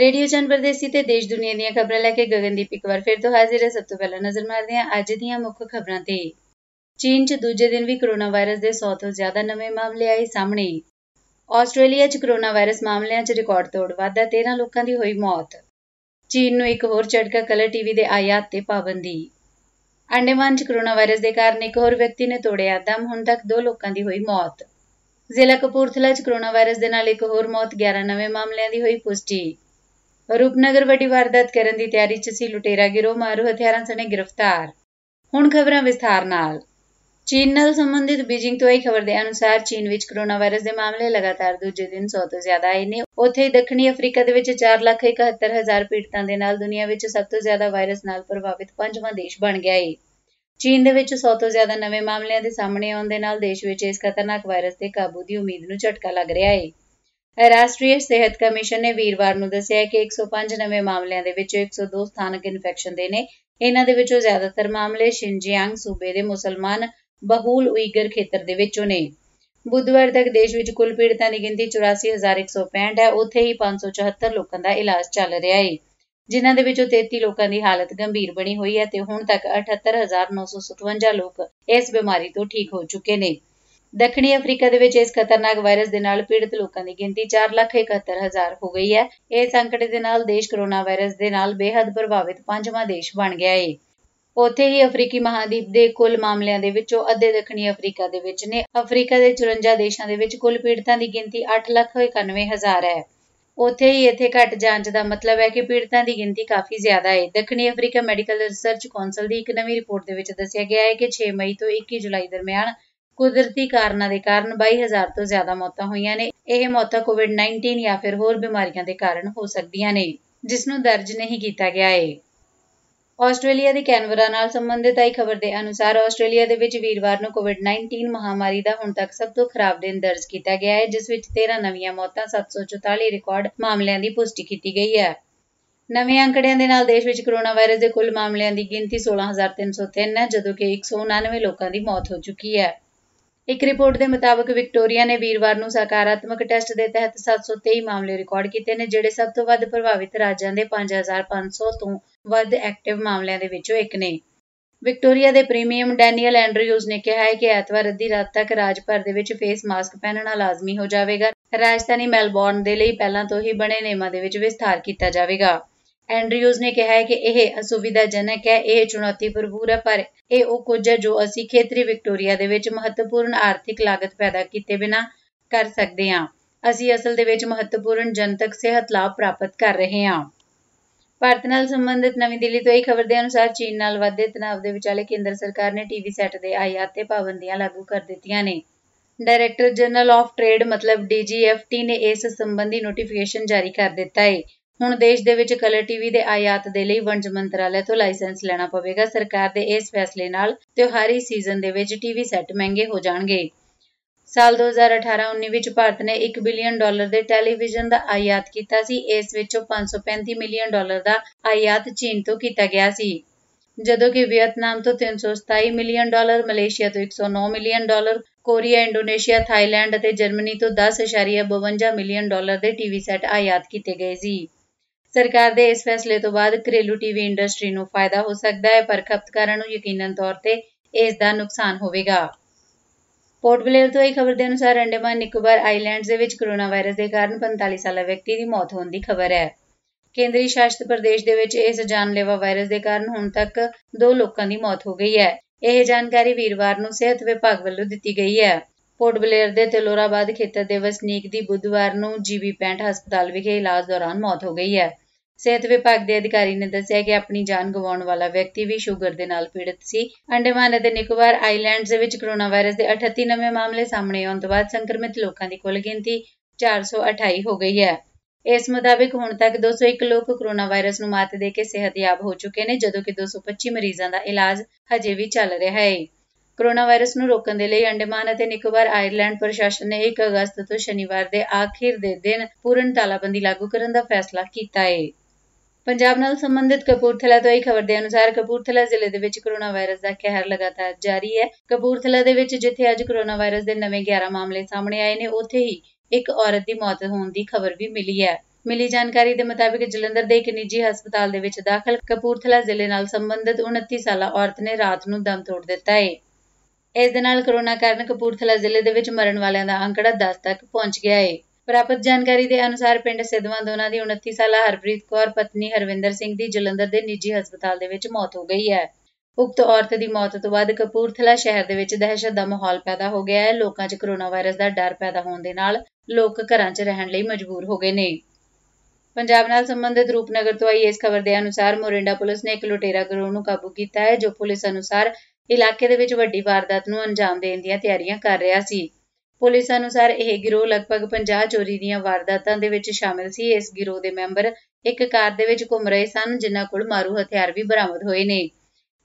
radio ਜਨ ਪਰਦੇਸੀ ਤੇ ਦੇਸ਼ ਦੁਨੀਆ ਦੀਆਂ ਖਬਰਾਂ ਲੈ ਕੇ ਗਗਨਦੀਪ ਇੱਕ ਵਾਰ ਫਿਰ ਤੋਂ ਹਾਜ਼ਰ ਹੈ ਸਭ ਤੋਂ ਪਹਿਲਾਂ ਨਜ਼ਰ ਮਾਰਦੇ ਹਾਂ ਅੱਜ ਦੀਆਂ ਮੁੱਖ ਖਬਰਾਂ ਤੇ ਚੀਨ 'ਚ ਦੂਜੇ ਦਿਨ ਵੀ ਕਰੋਨਾ ਵਾਇਰਸ ਦੇ 100 ਤੋਂ ਜ਼ਿਆਦਾ ਨਵੇਂ ਮਾਮਲੇ ਆਏ ਸਾਹਮਣੇ ਆਸਟ੍ਰੇਲੀਆ 'ਚ ਕਰੋਨਾ ਵਾਇਰਸ ਮਾਮਲਿਆਂ 'ਚ ਰਿਕਾਰਡ ਤੋੜ ਵਾਧਾ 13 ਲੋਕਾਂ ਦੀ ਹੋਈ ਮੌਤ ਚੀਨ ਨੂੰ ਇੱਕ ਹੋਰ ਝਟਕਾ ਕਲਰ ਟੀਵੀ ਦੇ ਆਯਾਤ ਤੇ ਪਾਬੰਦੀ ਅੰਡੇਮਾਨ 'ਚ ਕਰੋਨਾ ਵਾਇਰਸ ਦੇ ਕਾਰਨ ਇੱਕ ਹੋਰ ਵਿਅਕਤੀ ਨੇ ਤੋੜਿਆ ਦਮ ਹੁਣ ਤੱਕ 2 ਲੋਕਾਂ ਦੀ ਹੋਈ ਮੌਤ ਜ਼ਿਲ੍ਹਾ ਕਪੂਰਥਲਾ 'ਚ ਕਰੋਨਾ ਵਾਇਰਸ ਦੇ ਨਾਲ ਇੱਕ ਹੋਰ ਮੌਤ 11 ਨਵੇਂ ਮਾਮਲਿਆਂ ਦੀ ਹੋਈ ਪੁਸ਼ਟੀ ਰੂਪਨਗਰ ਵੱਡੀ ਵਾਰਦਾਤ ਕਰਨ ਦੀ ਤਿਆਰੀ 'ਚ ਸੀ ਲੁਟੇਰਾ ਗਿਰੋਹ ਮਾਰੂ ਹਥਿਆਰਾਂ ਸਣੇ ਗ੍ਰਿਫਤਾਰ ਹੁਣ ਖਬਰਾਂ ਵਿਸਥਾਰ ਨਾਲ ਚੀਨ ਨਾਲ ਸੰਬੰਧਿਤ ਬੀਜਿੰਗ ਤੋਂ ਇਹ ਖਬਰ ਦੇ ਅਨੁਸਾਰ ਚੀਨ ਵਿੱਚ ਕੋਰੋਨਾ ਵਾਇਰਸ ਦੇ ਮਾਮਲੇ ਲਗਾਤਾਰ ਦੂਜੇ ਦਿਨ 100 ਤੋਂ ਜ਼ਿਆਦਾ ਆਏ ਨੇ ਉੱਥੇ ਦੱਖਣੀ ਅਫਰੀਕਾ ਦੇ ਵਿੱਚ 471000 ਪੀੜਤਾਂ ਦੇ ਨਾਲ ਦੁਨੀਆ ਵਿੱਚ ਸਭ ਤੋਂ ਜ਼ਿਆਦਾ ਵਾਇਰਸ ਨਾਲ ਪ੍ਰਭਾਵਿਤ ਪੰਜਵਾਂ ਦੇਸ਼ ਬਣ ਗਿਆ ਹੈ ਚੀਨ ਦੇ ਵਿੱਚ 100 ਤੋਂ ਜ਼ਿਆਦਾ ਨਵੇਂ ਮਾਮਲਿਆਂ ਦੇ ਸਾਹਮਣੇ ਆਉਣ ਦੇ ਨਾਲ ਦੇਸ਼ ਵਿੱਚ ਇਸ ਖਤਰਨਾਕ ਵਾਇਰਸ ਦੇ ਕਾਬੂ ਦੀ ਉਮੀਦ ਨੂੰ ਝਟਕਾ ਲੱਗ ਰਿਹਾ ਹੈ ਰਾਸ਼ਟਰੀ ਸਿਹਤ ਕਮਿਸ਼ਨ ਨੇ ਵੀਰਵਾਰ ਨੂੰ ਦੱਸਿਆ ਕਿ 105 ਨਵੇਂ ਮਾਮਲਿਆਂ ਦੇ ਵਿੱਚੋਂ 102 ਸਥਾਨਕ ਇਨਫੈਕਸ਼ਨ ਦੇ ਨੇ ਇਹਨਾਂ ਦੇ ਵਿੱਚੋਂ ਜ਼ਿਆਦਾਤਰ ਮਾਮਲੇ ਸ਼ਿੰਜਿਆਂਗ ਸੂਬੇ ਦੇ ਮੁਸਲਮਾਨ ਬਹੂਲ ਉਈਗਰ ਖੇਤਰ ਦੇ ਵਿੱਚੋਂ ਨੇ ਬੁੱਧਵਾਰ ਤੱਕ ਦੇਸ਼ ਵਿੱਚ ਕੁੱਲ ਪੀੜਤਾਂ ਦੀ ਗਿਣਤੀ 84165 ਹੈ ਉੱਥੇ ਹੀ 574 ਲੋਕਾਂ ਦਾ ਇਲਾਜ ਚੱਲ ਰਿਹਾ ਹੈ ਜਿਨ੍ਹਾਂ ਦੇ ਵਿੱਚੋਂ 33 ਲੋਕਾਂ ਦੀ ਹਾਲਤ ਗੰਭੀਰ ਬਣੀ ਹੋਈ ਹੈ ਤੇ ਹੁਣ ਤੱਕ 78957 ਲੋਕ ਇਸ ਬਿਮਾਰੀ ਤੋਂ ਠੀਕ ਹੋ ਚੁੱਕੇ ਨੇ ਦੱਖਣੀ ਅਫਰੀਕਾ ਦੇ ਵਿੱਚ ਇਸ ਖਤਰਨਾਕ ਵਾਇਰਸ ਦੇ ਨਾਲ ਪੀੜਤ ਲੋਕਾਂ ਦੀ ਗਿਣਤੀ 471000 ਹੋ ਗਈ ਹੈ ਇਹ ਸੰਕਟ ਦੇ ਨਾਲ ਦੇਸ਼ ਕੋਰੋਨਾ ਵਾਇਰਸ ਦੇ ਨਾਲ ਬੇहद ਪ੍ਰਭਾਵਿਤ ਪੰਜਵਾਂ ਦੇਸ਼ ਬਣ ਗਿਆ ਹੈ ਉੱਥੇ ਹੀ ਅਫਰੀਕੀ ਮਹਾਦੀਪ ਦੇ ਕੁੱਲ ਮਾਮਲਿਆਂ ਦੇ ਵਿੱਚੋਂ ਅੱਧੇ ਦੱਖਣੀ ਅਫਰੀਕਾ ਦੇ ਵਿੱਚ ਨੇ ਅਫਰੀਕਾ ਦੇ 54 ਦੇਸ਼ਾਂ ਦੇ ਵਿੱਚ ਕੁੱਲ ਪੀੜਤਾਂ ਦੀ ਗਿਣਤੀ 891000 ਹੈ ਉੱਥੇ ਹੀ ਇੱਥੇ ਘਟ ਜਾਂਚ ਦਾ ਮਤਲਬ ਹੈ ਕਿ ਪੀੜਤਾਂ ਦੀ ਗਿਣਤੀ ਕਾਫੀ ਜ਼ਿਆਦਾ ਹੈ ਦੱਖਣੀ ਅਫਰੀਕਾ ਮੈਡੀਕਲ ਰਿਸਰਚ ਕੌਂਸਲ ਦੀ ਇੱਕ ਨਵੀਂ ਰਿਪੋਰਟ ਦੇ ਵਿੱਚ ਦੱਸਿਆ ਗਿਆ ਹੈ ਕਿ 6 ਮਈ ਤੋਂ 21 ਜੁਲਾਈ ਦਰਮਿਆਨ ਕੁਦਰਤੀ ਕਾਰਨਾਂ ਦੇ ਕਾਰਨ 22000 ਤੋਂ ਜ਼ਿਆਦਾ ਮੌਤਾਂ ਹੋਈਆਂ ਨੇ ਇਹ ਮੌਤਾਂ ਕੋਵਿਡ-19 ਜਾਂ ਫਿਰ ਹੋਰ ਬਿਮਾਰੀਆਂ ਦੇ ਕਾਰਨ ਹੋ ਸਕਦੀਆਂ ਨੇ ਜਿਸ ਨੂੰ ਦਰਜ ਨਹੀਂ ਕੀਤਾ ਗਿਆ ਹੈ ਆਸਟ੍ਰੇਲੀਆ ਦੇ ਕੈਨਵਰਾ ਨਾਲ ਸੰਬੰਧਿਤ ਆਈ ਖਬਰ ਦੇ ਅਨੁਸਾਰ ਆਸਟ੍ਰੇਲੀਆ ਦੇ ਵਿੱਚ ਵੀਰਵਾਰ ਨੂੰ ਕੋਵਿਡ-19 ਮਹਾਮਾਰੀ ਦਾ ਹੁਣ ਤੱਕ ਸਭ ਤੋਂ ਖਰਾਬ ਦਿਨ ਦਰਜ ਕੀਤਾ ਗਿਆ ਹੈ ਜਿਸ ਵਿੱਚ 13 ਨਵੀਆਂ ਮੌਤਾਂ 744 ਰਿਕਾਰਡ ਮਾਮਲਿਆਂ ਦੀ ਪੁਸ਼ਟੀ ਕੀਤੀ ਗਈ ਹੈ ਨਵੇਂ ਅੰਕੜਿਆਂ ਦੇ ਨਾਲ ਦੇਸ਼ ਵਿੱਚ ਕੋਰੋਨਾ ਵਾਇਰਸ ਦੇ ਕੁੱਲ ਮਾਮਲਿਆਂ ਦੀ ਗਿਣਤੀ 16303 ਹੈ ਜਦੋਂ ਕਿ 199 ਲੋਕਾਂ ਦੀ ਮੌਤ ਹੋ ਚੁੱਕੀ ਹੈ ਇੱਕ ਰਿਪੋਰਟ ਦੇ ਮੁਤਾਬਕ ਵਿਕਟੋਰੀਆ ਨੇ ਵੀਰਵਾਰ ਨੂੰ ਸਕਾਰਾਤਮਕ ਟੈਸਟ ਦੇ ਤਹਿਤ 723 ਮਾਮਲੇ ਰਿਕਾਰਡ ਕੀਤੇ ਨੇ ਜਿਹੜੇ ਸਭ ਤੋਂ ਵੱਧ ਪ੍ਰਭਾਵਿਤ ਰਾਜਾਂ ਦੇ 5500 ਤੋਂ ਵੱਧ ਐਕਟਿਵ ਮਾਮਲਿਆਂ ਦੇ ਵਿੱਚੋਂ ਇੱਕ ਨੇ ਵਿਕਟੋਰੀਆ ਦੇ ਪ੍ਰੀਮੀਅਮ ਡੈਨੀਅਲ ਐਂਡਰਿਊਜ਼ ਨੇ ਕਿਹਾ ਹੈ ਕਿ ਐਤਵਾਰ ਅੱਧੀ ਰਾਤ ਤੱਕ ਰਾਜ ਭਰ ਦੇ ਵਿੱਚ ਫੇਸ ਮਾਸਕ ਪਹਿਨਣਾ ਲਾਜ਼ਮੀ ਹੋ ਜਾਵੇਗਾ ਰਾਜਧਾਨੀ ਮੈਲਬੌਰਨ ਦੇ ਲਈ ਪਹਿਲਾਂ ਤੋਂ ਹੀ ਬਣੇ ਨਿਯਮਾਂ ਦੇ ਵਿੱਚ ਵਿਸਥਾਰ ਕੀਤਾ ਜਾਵੇਗਾ ਐਂਡਰਿਊਜ਼ ਨੇ ਕਿਹਾ ਹੈ ਕਿ ਇਹ ਅਸੁਵਿਧਾਜਨਕ ਹੈ ਇਹ ਚੁਣੌਤੀ ਭਰਪੂਰ ਹੈ ਪਰ ਇਹ ਉਹ ਕੁਝ ਹੈ ਜੋ ਅਸੀਂ ਖੇਤਰੀ ਵਿਕਟੋਰੀਆ ਦੇ ਵਿੱਚ ਮਹੱਤਵਪੂਰਨ ਆਰਥਿਕ ਲਾਗਤ ਪੈਦਾ ਕੀਤੇ ਬਿਨਾ ਕਰ ਸਕਦੇ ਹਾਂ ਅਸੀਂ ਅਸਲ ਦੇ ਵਿੱਚ ਮਹੱਤਵਪੂਰਨ ਜਨਤਕ ਸਿਹਤ ਲਾਭ ਪ੍ਰਾਪਤ ਕਰ ਰਹੇ ਹਾਂ ਭਾਰਤ ਨਾਲ ਸੰਬੰਧਿਤ ਨਵੀਂ ਦਿੱਲੀ ਤੋਂ ਇੱਕ ਖਬਰ ਦੇ ਅਨੁਸਾਰ ਚੀਨ ਨਾਲ ਵਧਦੇ ਤਣਾਅ ਦੇ ਵਿਚਾਲੇ ਕੇਂਦਰ ਸਰਕਾਰ ਨੇ ਟੀਵੀ ਸੈੱਟ ਦੇ ਆਯਾਤ ਤੇ ਪਾਬੰਦੀਆਂ ਲਾਗੂ ਕਰ ਦਿੱਤੀਆਂ ਨੇ ਡਾਇਰੈਕਟਰ ਜਨਰਲ ਆਫ ਟ੍ਰੇਡ ਮਤਲਬ ਡੀਜੀਐਫਟੀ ਨੇ ਇਸ ਸੰਬੰਧੀ ਨੋਟੀਫਿਕੇਸ਼ਨ ਜਾਰੀ ਕਰ ਦਿੱਤਾ ਹੈ ਹੁਣ ਦੇਸ਼ ਦੇ ਵਿੱਚ ਕਲਰ ਟੀਵੀ ਦੇ ਆਯਾਤ ਦੇ ਲਈ ਵਣਜ ਮੰਤਰਾਲੇ ਤੋਂ ਲਾਇਸੈਂਸ ਲੈਣਾ ਪਵੇਗਾ ਸਰਕਾਰ ਦੇ ਇਸ ਫੈਸਲੇ ਨਾਲ ਤਿਉਹਾਰੀ ਸੀਜ਼ਨ ਦੇ ਵਿੱਚ ਟੀਵੀ ਸੈੱਟ ਮਹਿੰਗੇ ਹੋ ਜਾਣਗੇ ਸਾਲ 2018-19 ਵਿੱਚ ਭਾਰਤ ਨੇ 1 ਬਿਲੀਅਨ ਡਾਲਰ ਦੇ ਟੈਲੀਵਿਜ਼ਨ ਦਾ ਆਯਾਤ ਕੀਤਾ ਸੀ ਇਸ ਵਿੱਚੋਂ 535 ਮਿਲੀਅਨ ਡਾਲਰ ਦਾ ਆਯਾਤ ਚੀਨ ਤੋਂ ਕੀਤਾ ਗਿਆ ਸੀ ਜਦੋਂ ਕਿ ਵਿਅਤਨਾਮ ਤੋਂ 327 ਮਿਲੀਅਨ ਡਾਲਰ ਮਲੇਸ਼ੀਆ ਤੋਂ 109 million dollar Korea Indonesia Thailand ਅਤੇ ਜਰਮਨੀ ਤੋਂ 10.52 ਮਿਲੀਅਨ ਡਾਲਰ ਦੇ ਟੀਵੀ ਸੈੱਟ ਆਯਾਤ ਕੀਤੇ ਗਏ ਸੀ ਸਰਕਾਰ ਦੇ ਇਸ ਫੈਸਲੇ ਤੋਂ ਬਾਅਦ ਘਰੇਲੂ ਟੀਵੀ ਇੰਡਸਟਰੀ ਨੂੰ ਫਾਇਦਾ ਹੋ ਸਕਦਾ ਹੈ ਪਰ ਖਪਤਕਾਰਾਂ ਨੂੰ ਯਕੀਨਨ ਤੌਰ ਤੇ ਇਸ ਦਾ ਨੁਕਸਾਨ ਹੋਵੇਗਾ ਪੋਰਟ ਬਲੇਅਰ ਤੋਂ ਇੱਕ ਖਬਰ ਦੇ ਅਨੁਸਾਰ ਅੰਡੇਮਾਨ ਨਿਕੋਬਾਰ ਆਈਲੈਂਡਸ ਦੇ ਵਿੱਚ ਕੋਰੋਨਾ ਵਾਇਰਸ ਦੇ ਕਾਰਨ 45 ਸਾਲਾ ਵਿਅਕਤੀ ਦੀ ਮੌਤ ਹੋਣ ਦੀ ਖਬਰ ਹੈ ਕੇਂਦਰੀ ਸ਼ਾਸਤ ਪ੍ਰਦੇਸ਼ ਦੇ ਵਿੱਚ ਇਸ ਜਾਨਲੇਵਾ ਵਾਇਰਸ ਦੇ ਕਾਰਨ ਹੁਣ ਤੱਕ 2 ਲੋਕਾਂ ਦੀ ਮੌਤ ਹੋ ਗਈ ਹੈ ਇਹ ਜਾਣਕਾਰੀ ਵੀਰਵਾਰ ਨੂੰ ਸਿਹਤ ਵਿਭਾਗ ਵੱਲੋਂ ਦਿੱਤੀ ਗਈ ਹੈ ਪੋਰਟ ਬਲੇਅਰ ਦੇ ਤਲੋਰਾਬਾਦ ਖੇਤਰ ਦੇ ਵਸਨੀਕ ਦੀ ਬੁੱਧਵਾਰ ਨੂੰ ਜੀਬੀ 65 ਹਸਪਤਾਲ ਵਿਖੇ ਇਲਾਜ ਦੌਰਾਨ ਮੌਤ ਹੋ ਗਈ ਹੈ ਸਿਹਤ ਵਿਭਾਗ ਦੇ ਅਧਿਕਾਰੀ ਨੇ ਦੱਸਿਆ ਕਿ ਆਪਣੀ ਜਾਨ ਗਵਾਉਣ ਵਾਲਾ ਵਿਅਕਤੀ ਵੀ ਸ਼ੂਗਰ ਦੇ ਨਾਲ ਪੀੜਤ ਸੀ ਅੰਡੇਮਾਨ ਅਤੇ ਨਿਕੋਬਾਰ ਆਈਲੈਂਡਸ ਦੇ ਵਿੱਚ ਕੋਰੋਨਾ ਵਾਇਰਸ ਦੇ 38 ਨਵੇਂ ਮਾਮਲੇ ਸਾਹਮਣੇ ਆਉਣ ਤੋਂ ਬਾਅਦ ਸੰਕਰਮਿਤ ਲੋਕਾਂ ਦੀ ਕੁੱਲ ਗਿਣਤੀ 428 ਹੋ ਗਈ ਹੈ ਇਸ ਮੁਤਾਬਿਕ ਹੁਣ ਤੱਕ 201 ਲੋਕ ਕੋਰੋਨਾ ਵਾਇਰਸ ਨੂੰ ਮਾਤ ਦੇ ਕੇ ਸਿਹਤਯਾਬ ਹੋ ਚੁੱਕੇ ਨੇ ਜਦੋਂ ਕਿ 225 ਮਰੀਜ਼ਾਂ ਦਾ ਇਲਾਜ ਹਜੇ ਵੀ ਚੱਲ ਰਿਹਾ ਹੈ ਕੋਰੋਨਾ ਵਾਇਰਸ ਨੂੰ ਰੋਕਣ ਦੇ ਲਈ ਅੰਡੇਮਾਨ ਅਤੇ ਨਿਕੋਬਾਰ ਆਇਰਲੈਂਡ ਪ੍ਰਸ਼ਾਸਨ ਨੇ 1 ਅਗਸਤ ਤੋਂ ਸ਼ਨੀਵਾਰ ਦੇ ਆਖਿਰ ਦੇ ਦਿਨ ਪੂਰਨ ਤਾਲਾਬੰਦੀ ਲਾਗੂ ਕਰਨ ਦਾ ਫੈਸਲਾ ਕੀਤਾ ਹੈ ਪੰਜਾਬ ਨਾਲ ਸੰਬੰਧਿਤ ਕਪੂਰਥਲਾ ਤੋਂ ਹੀ ਖਬਰ ਦੇ ਅਨੁਸਾਰ ਕਪੂਰਥਲਾ ਜ਼ਿਲ੍ਹੇ ਦੇ ਵਿੱਚ ਕਰੋਨਾ ਵਾਇਰਸ ਦਾ ਕਹਿਰ ਲਗਾਤਾਰ ਜਾਰੀ ਹੈ ਕਪੂਰਥਲਾ ਦੇ ਵਿੱਚ ਜਿੱਥੇ ਅੱਜ ਕਰੋਨਾ ਵਾਇਰਸ ਦੇ ਨਵੇਂ 11 ਮਾਮਲੇ ਸਾਹਮਣੇ ਆਏ ਨੇ ਉੱਥੇ ਹੀ ਇੱਕ ਔਰਤ ਦੀ ਮੌਤ ਹੋਣ ਦੀ ਖਬਰ ਵੀ ਮਿਲੀ ਹੈ ਮਿਲੀ ਜਾਣਕਾਰੀ ਦੇ ਮੁਤਾਬਕ ਜਲੰਧਰ ਦੇ ਇੱਕ ਨਿੱਜੀ ਹਸਪਤਾਲ ਦੇ ਵਿੱਚ ਦਾਖਲ ਕਪੂਰਥਲਾ ਜ਼ਿਲ੍ਹੇ ਨਾਲ ਸੰਬੰਧਿਤ 29 ਸਾਲਾ ਔਰਤ ਨੇ ਰਾਤ ਨੂੰ ਦਮ ਤੋੜ ਦਿੱਤਾ ਹੈ ਇਸ ਦੇ ਨਾਲ ਕਰੋਨਾ ਕਾਰਨ ਕਪੂਰਥਲਾ ਜ਼ਿਲ੍ਹੇ ਦੇ ਵਿੱਚ ਮਰਨ ਵਾਲਿਆਂ ਦਾ ਅੰਕੜਾ 10 ਤੱਕ ਪਹੁੰਚ ਗਿਆ ਹੈ ਪ੍ਰਾਪਤ ਜਾਣਕਾਰੀ ਦੇ ਅਨੁਸਾਰ ਪਿੰਡ ਸਿੱਧਵਾਂ ਦੋਨਾ ਦੀ 29 ਸਾਲਾ ਹਰਪ੍ਰੀਤ ਕੌਰ ਪਤਨੀ ਹਰਵਿੰਦਰ ਸਿੰਘ ਦੀ ਜਲੰਧਰ ਦੇ ਨਿੱਜੀ ਹਸਪਤਾਲ ਦੇ ਵਿੱਚ ਮੌਤ ਹੋ ਗਈ ਹੈ ਉਕਤ ਔਰਤ ਦੀ ਮੌਤ ਤੋਂ ਬਾਅਦ ਕਪੂਰਥਲਾ ਸ਼ਹਿਰ ਦੇ ਵਿੱਚ ਦਹਿਸ਼ਤ ਦਾ ਮਾਹੌਲ ਪੈਦਾ ਹੋ ਗਿਆ ਹੈ ਲੋਕਾਂ 'ਚ ਕੋਰੋਨਾ ਵਾਇਰਸ ਦਾ ਡਰ ਪੈਦਾ ਹੋਣ ਦੇ ਨਾਲ ਲੋਕ ਘਰਾਂ 'ਚ ਰਹਿਣ ਲਈ ਮਜਬੂਰ ਹੋ ਗਏ ਨੇ ਪੰਜਾਬ ਨਾਲ ਸੰਬੰਧਿਤ ਰੂਪਨਗਰ ਤੋਂ ਆਈ ਇਸ ਖਬਰ ਦੇ ਅਨੁਸਾਰ ਮੋਰਿੰਡਾ ਪੁਲਿਸ ਨੇ ਇੱਕ ਲੁਟੇਰਾ ਗਰੋਹ ਨੂੰ ਕਾਬੂ ਕੀਤਾ ਹੈ ਜੋ ਪੁਲਿਸ ਅਨੁਸਾਰ ਇਲਾਕੇ ਦੇ ਵਿੱਚ ਵੱਡੀ ਵਾਰਦਾਤ ਨੂੰ ਅੰਜਾਮ ਦੇਣ ਦੀਆਂ ਤਿਆਰੀਆਂ ਕਰ ਰਿਹਾ ਸੀ ਪੁਲਿਸ ਅਨੁਸਾਰ ਇਹ ਗਿਰੋਹ ਲਗਭਗ 50 ਚੋਰੀ ਦੀਆਂ ਵਾਰਦਾਤਾਂ ਦੇ ਵਿੱਚ ਸ਼ਾਮਿਲ ਸੀ ਇਸ ਗਿਰੋਹ ਦੇ ਮੈਂਬਰ ਇੱਕ ਕਾਰ ਦੇ ਵਿੱਚ ਘੁੰਮ ਰਹੇ ਸਨ ਜਿਨ੍ਹਾਂ ਕੋਲ ਮਾਰੂ ਹਥਿਆਰ ਵੀ ਬਰਾਮਦ ਹੋਏ ਨੇ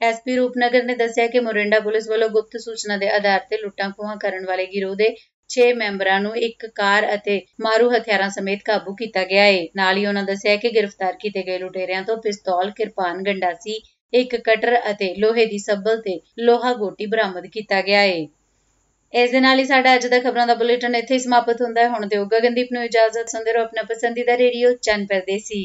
ਐਸਪੀ ਰੂਪਨਗਰ ਨੇ ਦੱਸਿਆ ਕਿ ਮੋਰਿੰਡਾ ਪੁਲਿਸ ਵੱਲੋਂ ਗੁਪਤ ਸੂਚਨਾ ਦੇ ਆਧਾਰ ਤੇ ਲੁੱਟਾਂ ਖੋਹਾਂ ਕਰਨ ਵਾਲੇ ਗਿਰੋਹ ਦੇ 6 ਮੈਂਬਰਾਂ ਨੂੰ ਇੱਕ ਕਾਰ ਅਤੇ ਮਾਰੂ ਹਥਿਆਰਾਂ ਸਮੇਤ ਕਾਬੂ ਕੀਤਾ ਗਿਆ ਹੈ ਨਾਲ ਹੀ ਉਹਨਾਂ ਦੱਸਿਆ ਕਿ ਗ੍ਰਿਫਤਾਰ ਕੀਤੇ ਗਏ ਲੁਟੇਰਿਆਂ ਤੋਂ ਪਿਸਤੌਲ ਕਿਰਪਾਨ ਗੰਡਾਸੀ ਇੱਕ ਕਟਰ ਅਤੇ ਲੋਹੇ ਦੀ ਸੱਬਲ ਤੇ ਲੋਹਾ ਗੋਟੀ ਬਰਾਮਦ ਕੀਤਾ ਗਿਆ ਹੈ ਇਸ ਦੇ ਨਾਲ ਹੀ ਸਾਡਾ ਅੱਜ ਦਾ ਖਬਰਾਂ ਦਾ ਬੁਲੇਟਿਨ ਇੱਥੇ ਹੀ ਸਮਾਪਤ ਹੁੰਦਾ ਹੈ ਹੁਣ ਦਿਓ ਗਗਨਦੀਪ ਨੂੰ ਇਜਾਜ਼ਤ ਸੁਣਦੇ ਰਹੋ ਆਪਣਾ ਪਸੰਦੀਦਾ ਰੇਡੀਓ ਚੰਨ ਪਰਦੇਸੀ